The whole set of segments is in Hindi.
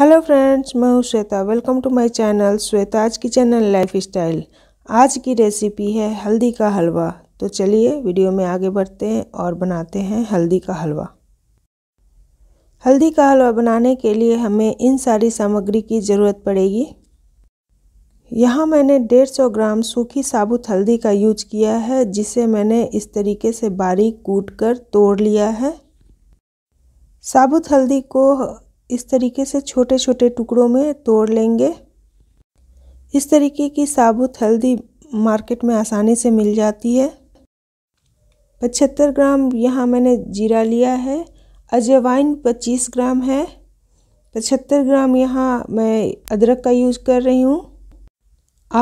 हेलो फ्रेंड्स मैं हूँ Shweta welcome to my channel Shweta's की चैनल लाइफ स्टाइल आज की रेसिपी है हल्दी का हलवा तो चलिए वीडियो में आगे बढ़ते हैं और बनाते हैं हल्दी का हलवा हल्दी का हलवा बनाने के लिए हमें इन सारी सामग्री की ज़रूरत पड़ेगी यहाँ मैंने 150 ग्राम सूखी साबुत हल्दी का यूज किया है जिसे मैंने इस तरीके से बारीक कूट कर तोड़ लिया है साबुत हल्दी को इस तरीके से छोटे छोटे टुकड़ों में तोड़ लेंगे इस तरीके की साबुत हल्दी मार्केट में आसानी से मिल जाती है पचहत्तर ग्राम यहाँ मैंने जीरा लिया है अजवाइन पच्चीस ग्राम है पचहत्तर ग्राम यहाँ मैं अदरक का यूज़ कर रही हूँ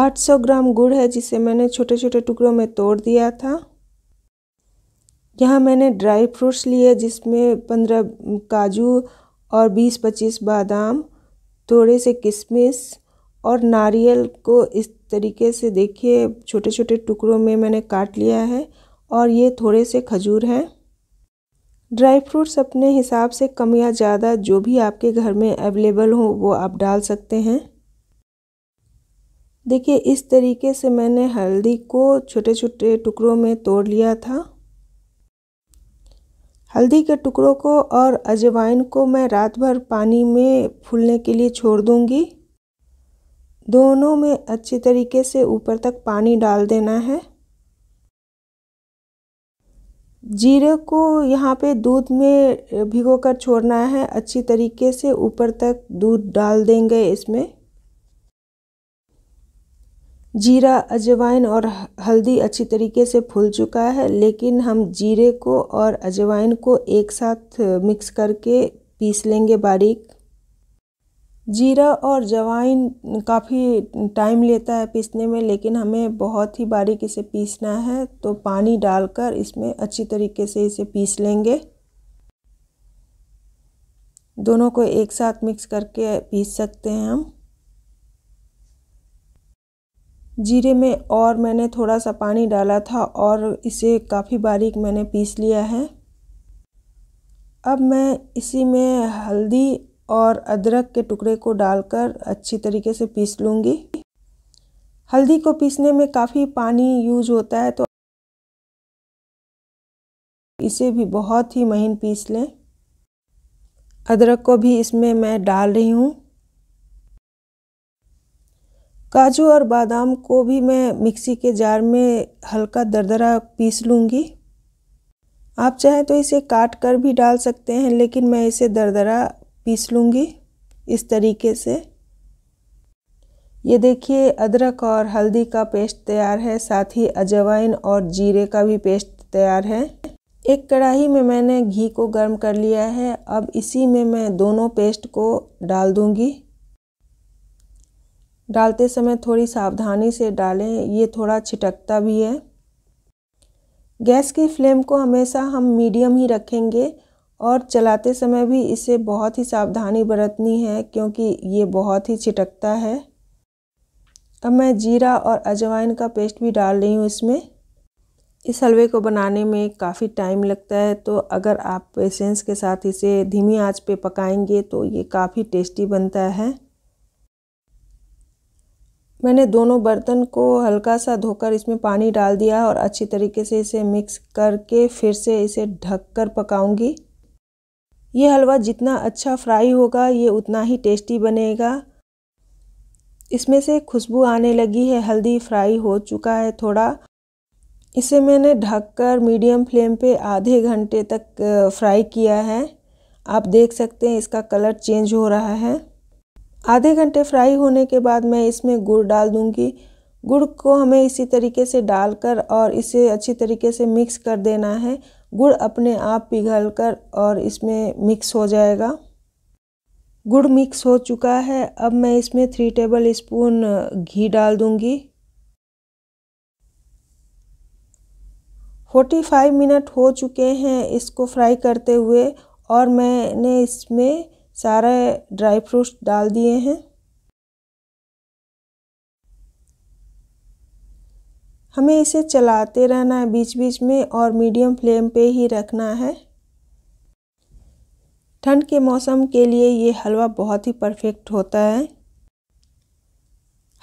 800 ग्राम गुड़ है जिसे मैंने छोटे छोटे टुकड़ों में तोड़ दिया था यहाँ मैंने ड्राई फ्रूट्स लिए जिसमें 15 काजू और 20-25 बादाम थोड़े से किशमिश और नारियल को इस तरीके से देखिए छोटे छोटे टुकड़ों में मैंने काट लिया है और ये थोड़े से खजूर हैं ड्राई फ्रूट्स अपने हिसाब से कम या ज़्यादा जो भी आपके घर में अवेलेबल हो वो आप डाल सकते हैं देखिए इस तरीके से मैंने हल्दी को छोटे छोटे टुकड़ों में तोड़ लिया था हल्दी के टुकड़ों को और अजवाइन को मैं रात भर पानी में फूलने के लिए छोड़ दूँगी दोनों में अच्छी तरीके से ऊपर तक पानी डाल देना है जीरे को यहाँ पे दूध में भिगो कर छोड़ना है अच्छी तरीके से ऊपर तक दूध डाल देंगे इसमें जीरा अजवाइन और हल्दी अच्छी तरीके से फूल चुका है लेकिन हम जीरे को और अजवाइन को एक साथ मिक्स करके पीस लेंगे बारीक जीरा और जवाइन काफ़ी टाइम लेता है पीसने में लेकिन हमें बहुत ही बारीक इसे पीसना है तो पानी डालकर इसमें अच्छी तरीके से इसे पीस लेंगे दोनों को एक साथ मिक्स करके पीस सकते हैं हम जीरे में और मैंने थोड़ा सा पानी डाला था और इसे काफ़ी बारीक मैंने पीस लिया है अब मैं इसी में हल्दी और अदरक के टुकड़े को डालकर अच्छी तरीके से पीस लूँगी हल्दी को पीसने में काफ़ी पानी यूज होता है तो इसे भी बहुत ही महीन पीस लें अदरक को भी इसमें मैं डाल रही हूँ काजू और बादाम को भी मैं मिक्सी के जार में हल्का दरदरा पीस लूँगी आप चाहें तो इसे काट कर भी डाल सकते हैं लेकिन मैं इसे दरदरा पीस लूँगी इस तरीके से ये देखिए अदरक और हल्दी का पेस्ट तैयार है साथ ही अजवाइन और जीरे का भी पेस्ट तैयार है एक कढ़ाई में मैंने घी को गर्म कर लिया है अब इसी में मैं दोनों पेस्ट को डाल दूँगी डालते समय थोड़ी सावधानी से डालें ये थोड़ा छिटकता भी है गैस की फ्लेम को हमेशा हम मीडियम ही रखेंगे और चलाते समय भी इसे बहुत ही सावधानी बरतनी है क्योंकि ये बहुत ही छिटकता है अब मैं जीरा और अजवाइन का पेस्ट भी डाल रही हूँ इसमें इस हलवे को बनाने में काफ़ी टाइम लगता है तो अगर आप पेशेंस के साथ इसे धीमी आंच पे पकाएंगे तो ये काफ़ी टेस्टी बनता है मैंने दोनों बर्तन को हल्का सा धोकर इसमें पानी डाल दिया और अच्छी तरीके से इसे मिक्स करके फिर से इसे ढककर पकाऊंगी ये हलवा जितना अच्छा फ्राई होगा ये उतना ही टेस्टी बनेगा इसमें से खुशबू आने लगी है हल्दी फ्राई हो चुका है थोड़ा इसे मैंने ढककर मीडियम फ्लेम पे आधे घंटे तक फ्राई किया है आप देख सकते हैं इसका कलर चेंज हो रहा है आधे घंटे फ्राई होने के बाद मैं इसमें गुड़ डाल दूंगी गुड़ को हमें इसी तरीके से डालकर और इसे अच्छी तरीके से मिक्स कर देना है गुड़ अपने आप पिघल कर और इसमें मिक्स हो जाएगा गुड़ मिक्स हो चुका है अब मैं इसमें थ्री टेबल स्पून घी डाल दूंगी 45 मिनट हो चुके हैं इसको फ्राई करते हुए और मैंने इसमें सारे ड्राई फ्रूट्स डाल दिए हैं हमें इसे चलाते रहना है बीच बीच में और मीडियम फ्लेम पे ही रखना है ठंड के मौसम के लिए ये हलवा बहुत ही परफेक्ट होता है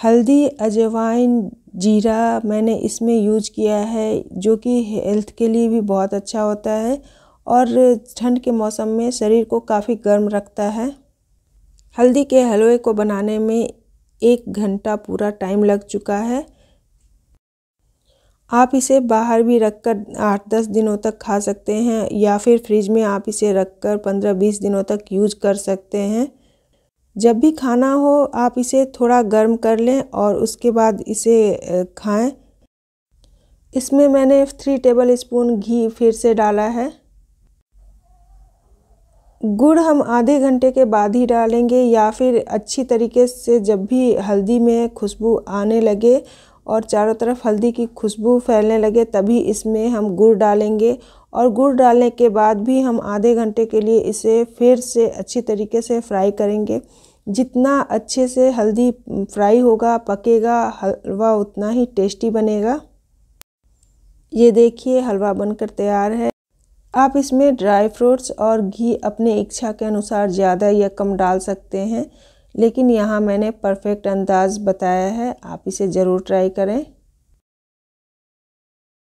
हल्दी अजवाइन जीरा मैंने इसमें यूज किया है जो कि हेल्थ के लिए भी बहुत अच्छा होता है और ठंड के मौसम में शरीर को काफ़ी गर्म रखता है हल्दी के हलवे को बनाने में एक घंटा पूरा टाइम लग चुका है आप इसे बाहर भी रखकर आठ दस दिनों तक खा सकते हैं या फिर फ्रिज में आप इसे रखकर पंद्रह बीस दिनों तक यूज कर सकते हैं जब भी खाना हो आप इसे थोड़ा गर्म कर लें और उसके बाद इसे खाएं इसमें मैंने थ्री टेबल स्पून घी फिर से डाला है गुड़ हम आधे घंटे के बाद ही डालेंगे या फिर अच्छी तरीके से जब भी हल्दी में खुशबू आने लगे और चारों तरफ हल्दी की खुशबू फैलने लगे तभी इसमें हम गुड़ डालेंगे और गुड़ डालने के बाद भी हम आधे घंटे के लिए इसे फिर से अच्छी तरीके से फ्राई करेंगे जितना अच्छे से हल्दी फ्राई होगा पकेगा हलवा उतना ही टेस्टी बनेगा ये देखिए हलवा बनकर तैयार है आप इसमें ड्राई फ्रूट्स और घी अपने इच्छा के अनुसार ज़्यादा या कम डाल सकते हैं लेकिन यहाँ मैंने परफेक्ट अंदाज़ बताया है आप इसे ज़रूर ट्राई करें